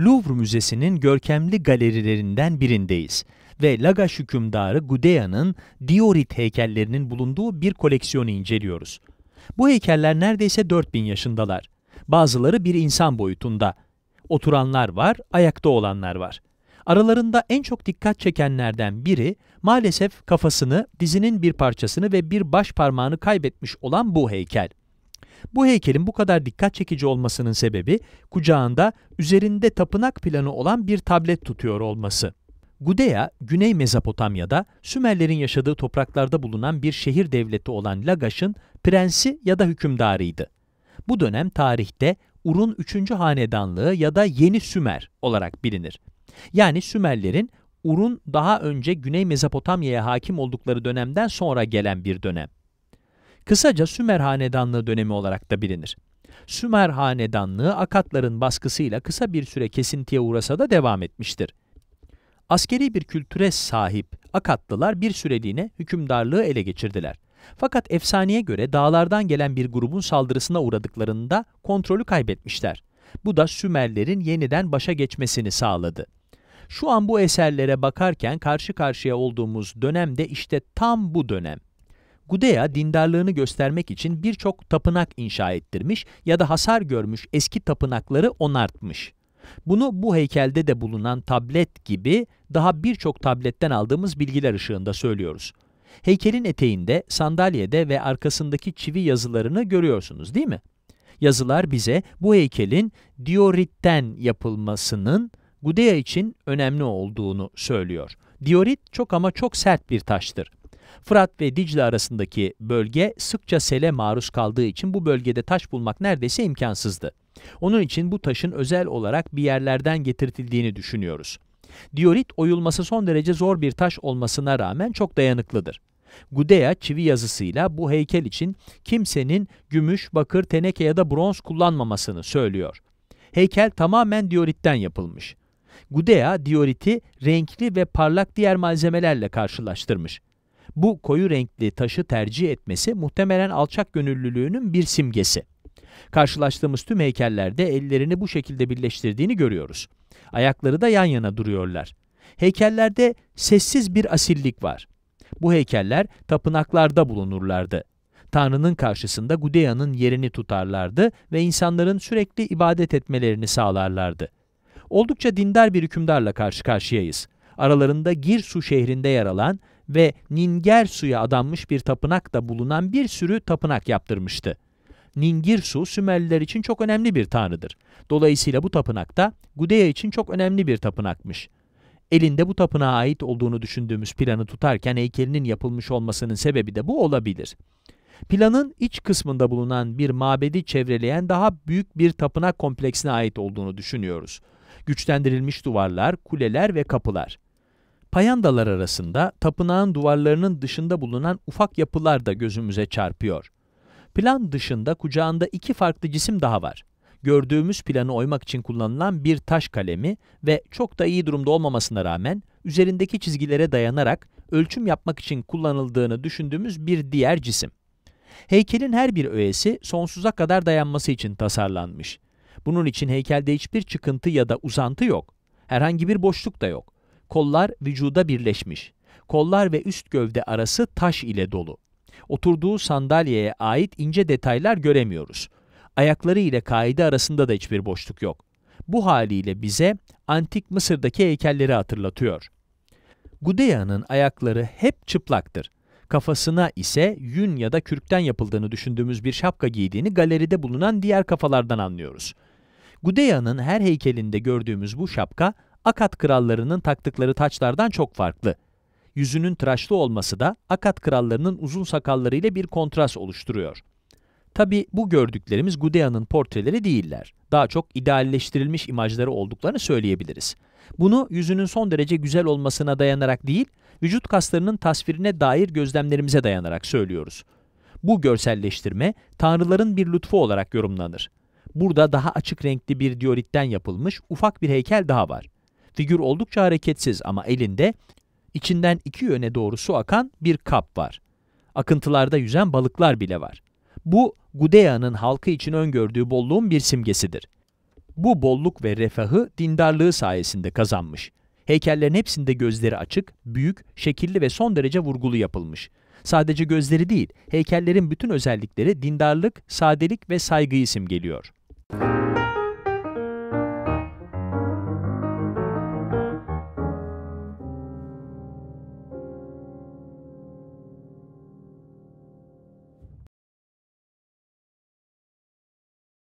Louvre Müzesi'nin görkemli galerilerinden birindeyiz ve Lagash hükümdarı Gudea'nın Diorit heykellerinin bulunduğu bir koleksiyonu inceliyoruz. Bu heykeller neredeyse 4000 yaşındalar. Bazıları bir insan boyutunda. Oturanlar var, ayakta olanlar var. Aralarında en çok dikkat çekenlerden biri maalesef kafasını, dizinin bir parçasını ve bir baş parmağını kaybetmiş olan bu heykel. Bu heykelin bu kadar dikkat çekici olmasının sebebi kucağında üzerinde tapınak planı olan bir tablet tutuyor olması. Gudea, Güney Mezopotamya'da Sümerlerin yaşadığı topraklarda bulunan bir şehir devleti olan Lagash'ın prensi ya da hükümdarıydı. Bu dönem tarihte Ur'un 3. hanedanlığı ya da Yeni Sümer olarak bilinir. Yani Sümerlerin Ur'un daha önce Güney Mezopotamya'ya hakim oldukları dönemden sonra gelen bir dönem. Kısaca Sümer Hanedanlığı dönemi olarak da bilinir. Sümer Hanedanlığı Akatların baskısıyla kısa bir süre kesintiye uğrasa da devam etmiştir. Askeri bir kültüre sahip Akatlılar bir süreliğine hükümdarlığı ele geçirdiler. Fakat efsaneye göre dağlardan gelen bir grubun saldırısına uğradıklarında kontrolü kaybetmişler. Bu da Sümerlerin yeniden başa geçmesini sağladı. Şu an bu eserlere bakarken karşı karşıya olduğumuz dönem de işte tam bu dönem. Gudea dindarlığını göstermek için birçok tapınak inşa ettirmiş ya da hasar görmüş eski tapınakları onartmış. Bunu bu heykelde de bulunan tablet gibi daha birçok tabletten aldığımız bilgiler ışığında söylüyoruz. Heykelin eteğinde, sandalyede ve arkasındaki çivi yazılarını görüyorsunuz değil mi? Yazılar bize bu heykelin dioritten yapılmasının Gudea için önemli olduğunu söylüyor. Diorit çok ama çok sert bir taştır. Fırat ve Dicle arasındaki bölge sıkça sele maruz kaldığı için bu bölgede taş bulmak neredeyse imkansızdı. Onun için bu taşın özel olarak bir yerlerden getirtildiğini düşünüyoruz. Diorit oyulması son derece zor bir taş olmasına rağmen çok dayanıklıdır. Gudea çivi yazısıyla bu heykel için kimsenin gümüş, bakır, teneke ya da bronz kullanmamasını söylüyor. Heykel tamamen dioritten yapılmış. Gudea dioriti renkli ve parlak diğer malzemelerle karşılaştırmış bu koyu renkli taşı tercih etmesi muhtemelen alçak gönüllülüğünün bir simgesi. Karşılaştığımız tüm heykellerde ellerini bu şekilde birleştirdiğini görüyoruz. Ayakları da yan yana duruyorlar. Heykellerde sessiz bir asillik var. Bu heykeller tapınaklarda bulunurlardı. Tanrı'nın karşısında Gudea'nın yerini tutarlardı ve insanların sürekli ibadet etmelerini sağlarlardı. Oldukça dindar bir hükümdarla karşı karşıyayız. Aralarında Girsu şehrinde yer alan ve suya adanmış bir tapınakta bulunan bir sürü tapınak yaptırmıştı. Ningir su Sümerliler için çok önemli bir tanrıdır. Dolayısıyla bu tapınak da Gudea için çok önemli bir tapınakmış. Elinde bu tapınağa ait olduğunu düşündüğümüz planı tutarken heykelinin yapılmış olmasının sebebi de bu olabilir. Planın iç kısmında bulunan bir mabedi çevreleyen daha büyük bir tapınak kompleksine ait olduğunu düşünüyoruz. Güçlendirilmiş duvarlar, kuleler ve kapılar. Payandalar arasında tapınağın duvarlarının dışında bulunan ufak yapılar da gözümüze çarpıyor. Plan dışında kucağında iki farklı cisim daha var. Gördüğümüz planı oymak için kullanılan bir taş kalemi ve çok da iyi durumda olmamasına rağmen üzerindeki çizgilere dayanarak ölçüm yapmak için kullanıldığını düşündüğümüz bir diğer cisim. Heykelin her bir öğesi sonsuza kadar dayanması için tasarlanmış. Bunun için heykelde hiçbir çıkıntı ya da uzantı yok. Herhangi bir boşluk da yok. Kollar vücuda birleşmiş. Kollar ve üst gövde arası taş ile dolu. Oturduğu sandalyeye ait ince detaylar göremiyoruz. Ayakları ile kaide arasında da hiçbir boşluk yok. Bu haliyle bize antik Mısır'daki heykelleri hatırlatıyor. Gudeya'nın ayakları hep çıplaktır. Kafasına ise yün ya da kürkten yapıldığını düşündüğümüz bir şapka giydiğini galeride bulunan diğer kafalardan anlıyoruz. Gudeya'nın her heykelinde gördüğümüz bu şapka Akat krallarının taktıkları taçlardan çok farklı. Yüzünün tıraşlı olması da Akat krallarının uzun sakalları ile bir kontrast oluşturuyor. Tabi bu gördüklerimiz Gudea'nın portreleri değiller. Daha çok idealleştirilmiş imajları olduklarını söyleyebiliriz. Bunu yüzünün son derece güzel olmasına dayanarak değil, vücut kaslarının tasvirine dair gözlemlerimize dayanarak söylüyoruz. Bu görselleştirme, tanrıların bir lütfu olarak yorumlanır. Burada daha açık renkli bir dioritten yapılmış ufak bir heykel daha var. Figür oldukça hareketsiz ama elinde içinden iki yöne doğru su akan bir kap var. Akıntılarda yüzen balıklar bile var. Bu Gudea'nın halkı için öngördüğü bolluğun bir simgesidir. Bu bolluk ve refahı dindarlığı sayesinde kazanmış. Heykellerin hepsinde gözleri açık, büyük, şekilli ve son derece vurgulu yapılmış. Sadece gözleri değil, heykellerin bütün özellikleri dindarlık, sadelik ve saygı isim geliyor.